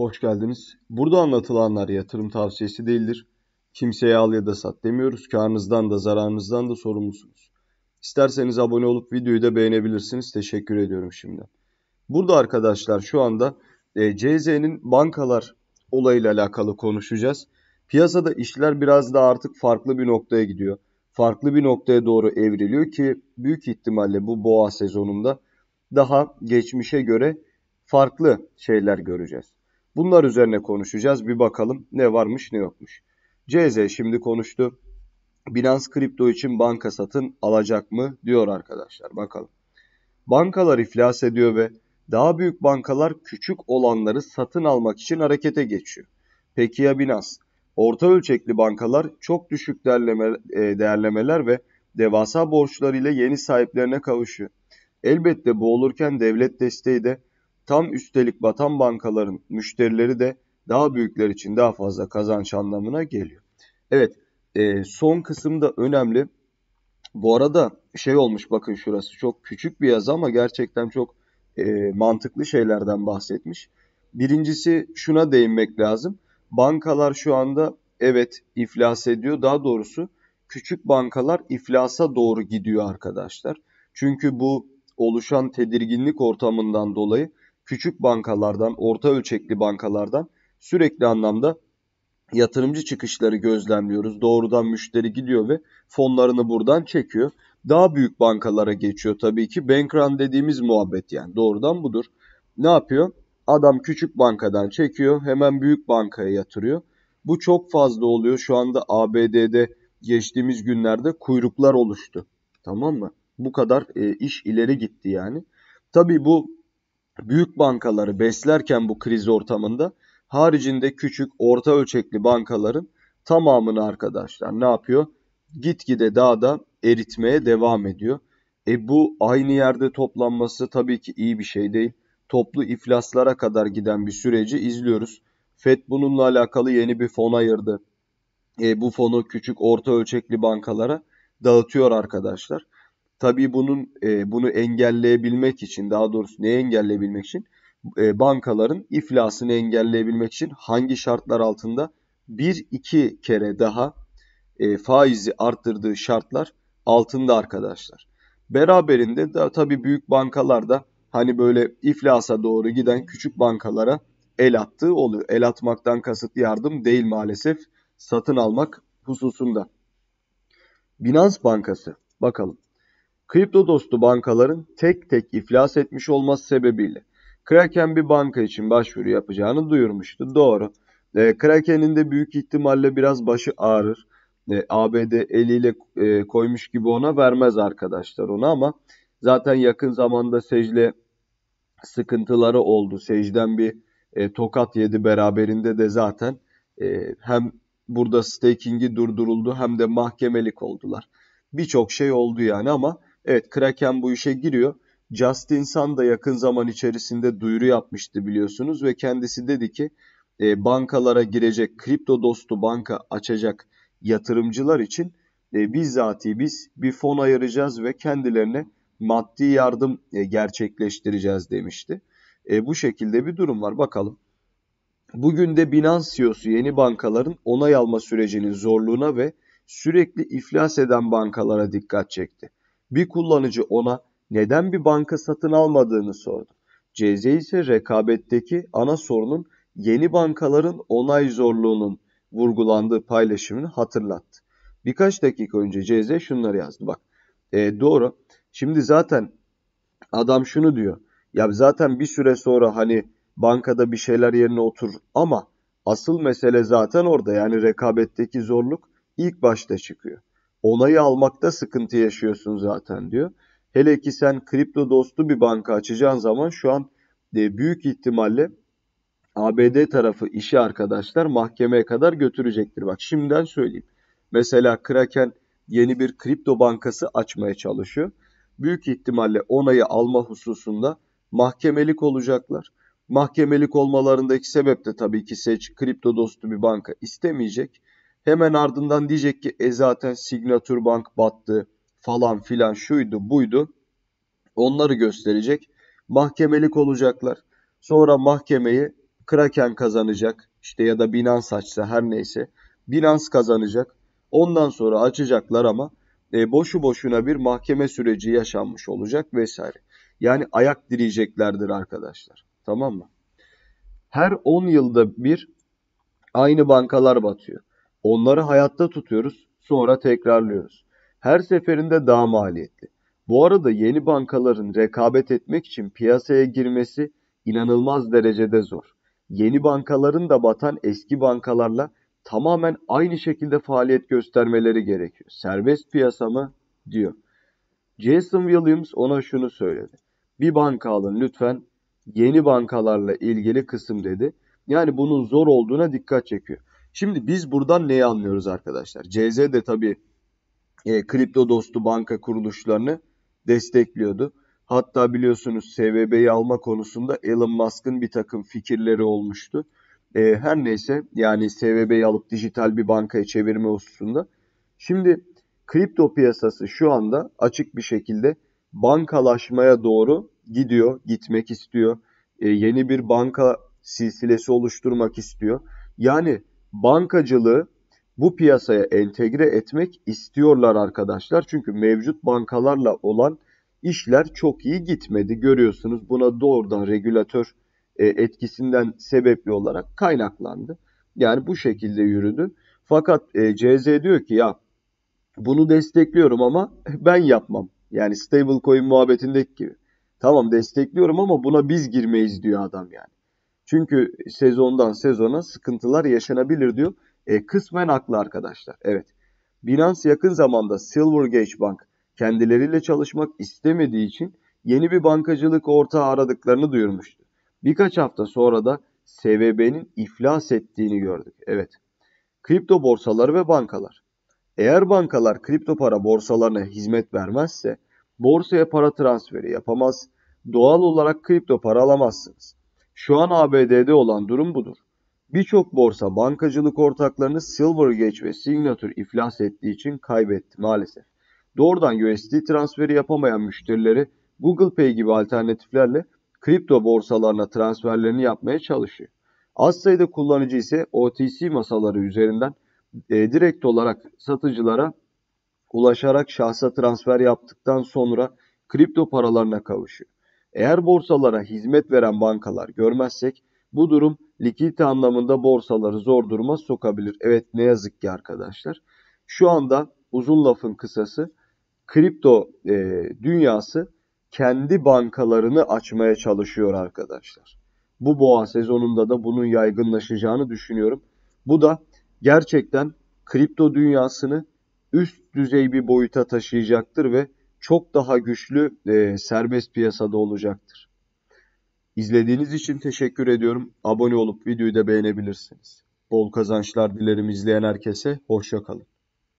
Hoş geldiniz. Burada anlatılanlar yatırım tavsiyesi değildir. Kimseye al ya da sat demiyoruz. Karnınızdan da zararınızdan da sorumlusunuz. İsterseniz abone olup videoyu da beğenebilirsiniz. Teşekkür ediyorum şimdi. Burada arkadaşlar şu anda e, CZ'nin bankalar olayıyla alakalı konuşacağız. Piyasada işler biraz daha artık farklı bir noktaya gidiyor. Farklı bir noktaya doğru evriliyor ki büyük ihtimalle bu boğa sezonunda daha geçmişe göre farklı şeyler göreceğiz. Bunlar üzerine konuşacağız. Bir bakalım ne varmış ne yokmuş. CZ şimdi konuştu. Binance kripto için banka satın alacak mı diyor arkadaşlar. Bakalım. Bankalar iflas ediyor ve daha büyük bankalar küçük olanları satın almak için harekete geçiyor. Peki ya Binance? Orta ölçekli bankalar çok düşük değerleme, e, değerlemeler ve devasa borçlarıyla yeni sahiplerine kavuşuyor. Elbette bu olurken devlet desteği de Tam üstelik batan bankaların müşterileri de daha büyükler için daha fazla kazanç anlamına geliyor. Evet e, son kısım da önemli. Bu arada şey olmuş bakın şurası çok küçük bir yazı ama gerçekten çok e, mantıklı şeylerden bahsetmiş. Birincisi şuna değinmek lazım. Bankalar şu anda evet iflas ediyor. Daha doğrusu küçük bankalar iflasa doğru gidiyor arkadaşlar. Çünkü bu oluşan tedirginlik ortamından dolayı küçük bankalardan, orta ölçekli bankalardan sürekli anlamda yatırımcı çıkışları gözlemliyoruz. Doğrudan müşteri gidiyor ve fonlarını buradan çekiyor. Daha büyük bankalara geçiyor tabii ki. Bankran dediğimiz muhabbet yani doğrudan budur. Ne yapıyor? Adam küçük bankadan çekiyor, hemen büyük bankaya yatırıyor. Bu çok fazla oluyor. Şu anda ABD'de geçtiğimiz günlerde kuyruklar oluştu. Tamam mı? Bu kadar e, iş ileri gitti yani. Tabii bu büyük bankaları beslerken bu kriz ortamında haricinde küçük orta ölçekli bankaların tamamını arkadaşlar ne yapıyor? Gitgide daha da eritmeye devam ediyor. E bu aynı yerde toplanması tabii ki iyi bir şey değil. Toplu iflaslara kadar giden bir süreci izliyoruz. FED bununla alakalı yeni bir fon ayırdı. E bu fonu küçük orta ölçekli bankalara dağıtıyor arkadaşlar. Tabii bunun e, bunu engelleyebilmek için daha doğrusu neyi engelleyebilmek için e, bankaların iflasını engelleyebilmek için hangi şartlar altında bir iki kere daha e, faizi arttırdığı şartlar altında arkadaşlar. Beraberinde de tabii büyük bankalarda hani böyle iflasa doğru giden küçük bankalara el attığı oluyor. El atmaktan kasıt yardım değil maalesef satın almak hususunda. Binans Bankası bakalım. Kripto dostu bankaların tek tek iflas etmiş olması sebebiyle Kraken bir banka için başvuru yapacağını duyurmuştu. Doğru. E, Kraken'in de büyük ihtimalle biraz başı ağrır. E, ABD eliyle e, koymuş gibi ona vermez arkadaşlar onu ama zaten yakın zamanda Secde sıkıntıları oldu. Secden bir e, tokat yedi beraberinde de zaten e, hem burada staking'i durduruldu hem de mahkemelik oldular. Birçok şey oldu yani ama Evet Kraken bu işe giriyor. Justin Sun da yakın zaman içerisinde duyuru yapmıştı biliyorsunuz ve kendisi dedi ki e, bankalara girecek kripto dostu banka açacak yatırımcılar için e, bizzati biz bir fon ayıracağız ve kendilerine maddi yardım e, gerçekleştireceğiz demişti. E, bu şekilde bir durum var bakalım. Bugün de Binance CEO'su yeni bankaların onay alma sürecinin zorluğuna ve sürekli iflas eden bankalara dikkat çekti. Bir kullanıcı ona neden bir banka satın almadığını sordu. CZ ise rekabetteki ana sorunun yeni bankaların onay zorluğunun vurgulandığı paylaşımını hatırlattı. Birkaç dakika önce CZ şunları yazdı. Bak e, doğru. Şimdi zaten adam şunu diyor. Ya zaten bir süre sonra hani bankada bir şeyler yerine otur. ama asıl mesele zaten orada. Yani rekabetteki zorluk ilk başta çıkıyor onayı almakta sıkıntı yaşıyorsun zaten diyor. Hele ki sen kripto dostu bir banka açacağın zaman şu an e, büyük ihtimalle ABD tarafı işi arkadaşlar mahkemeye kadar götürecektir. Bak şimdiden söyleyeyim. Mesela Kraken yeni bir kripto bankası açmaya çalışıyor. Büyük ihtimalle onayı alma hususunda mahkemelik olacaklar. Mahkemelik olmalarındaki sebep de tabii ki seç kripto dostu bir banka istemeyecek. Hemen ardından diyecek ki e zaten Signature Bank battı falan filan şuydu buydu. Onları gösterecek. Mahkemelik olacaklar. Sonra mahkemeyi Kraken kazanacak. işte ya da Binance açsa her neyse. Binance kazanacak. Ondan sonra açacaklar ama e, boşu boşuna bir mahkeme süreci yaşanmış olacak vesaire. Yani ayak direyeceklerdir arkadaşlar. Tamam mı? Her 10 yılda bir aynı bankalar batıyor. Onları hayatta tutuyoruz, sonra tekrarlıyoruz. Her seferinde daha maliyetli. Bu arada yeni bankaların rekabet etmek için piyasaya girmesi inanılmaz derecede zor. Yeni bankaların da batan eski bankalarla tamamen aynı şekilde faaliyet göstermeleri gerekiyor. Serbest piyasa mı? diyor. Jason Williams ona şunu söyledi. Bir banka alın lütfen yeni bankalarla ilgili kısım dedi. Yani bunun zor olduğuna dikkat çekiyor. Şimdi biz buradan neyi anlıyoruz arkadaşlar? CZ de tabii e, kripto dostu banka kuruluşlarını destekliyordu. Hatta biliyorsunuz SVB'yi alma konusunda Elon Musk'ın bir takım fikirleri olmuştu. E, her neyse yani SVB'yi alıp dijital bir bankaya çevirme hususunda. Şimdi kripto piyasası şu anda açık bir şekilde bankalaşmaya doğru gidiyor, gitmek istiyor. E, yeni bir banka silsilesi oluşturmak istiyor. Yani bankacılığı bu piyasaya entegre etmek istiyorlar arkadaşlar. Çünkü mevcut bankalarla olan işler çok iyi gitmedi görüyorsunuz. Buna doğrudan regülatör e, etkisinden sebepli olarak kaynaklandı. Yani bu şekilde yürüdü. Fakat e, CZ diyor ki ya bunu destekliyorum ama ben yapmam. Yani stablecoin muhabbetindeki gibi. Tamam destekliyorum ama buna biz girmeyiz diyor adam yani. Çünkü sezondan sezona sıkıntılar yaşanabilir diyor. E, kısmen haklı arkadaşlar. Evet. Binance yakın zamanda Silvergate Bank kendileriyle çalışmak istemediği için yeni bir bankacılık ortağı aradıklarını duyurmuştu. Birkaç hafta sonra da SVB'nin iflas ettiğini gördük. Evet. Kripto borsaları ve bankalar. Eğer bankalar kripto para borsalarına hizmet vermezse borsaya para transferi yapamaz, doğal olarak kripto para alamazsınız. Şu an ABD'de olan durum budur. Birçok borsa bankacılık ortaklarını Silvergate ve Signature iflas ettiği için kaybetti maalesef. Doğrudan USD transferi yapamayan müşterileri Google Pay gibi alternatiflerle kripto borsalarına transferlerini yapmaya çalışıyor. Az sayıda kullanıcı ise OTC masaları üzerinden e, direkt olarak satıcılara ulaşarak şahsa transfer yaptıktan sonra kripto paralarına kavuşuyor. Eğer borsalara hizmet veren bankalar görmezsek bu durum likidite anlamında borsaları zor duruma sokabilir. Evet ne yazık ki arkadaşlar. Şu anda uzun lafın kısası kripto e, dünyası kendi bankalarını açmaya çalışıyor arkadaşlar. Bu boğa sezonunda da bunun yaygınlaşacağını düşünüyorum. Bu da gerçekten kripto dünyasını üst düzey bir boyuta taşıyacaktır ve çok daha güçlü e, serbest piyasada olacaktır. İzlediğiniz için teşekkür ediyorum. Abone olup videoyu da beğenebilirsiniz. Bol kazançlar dilerim izleyen herkese. Hoşçakalın.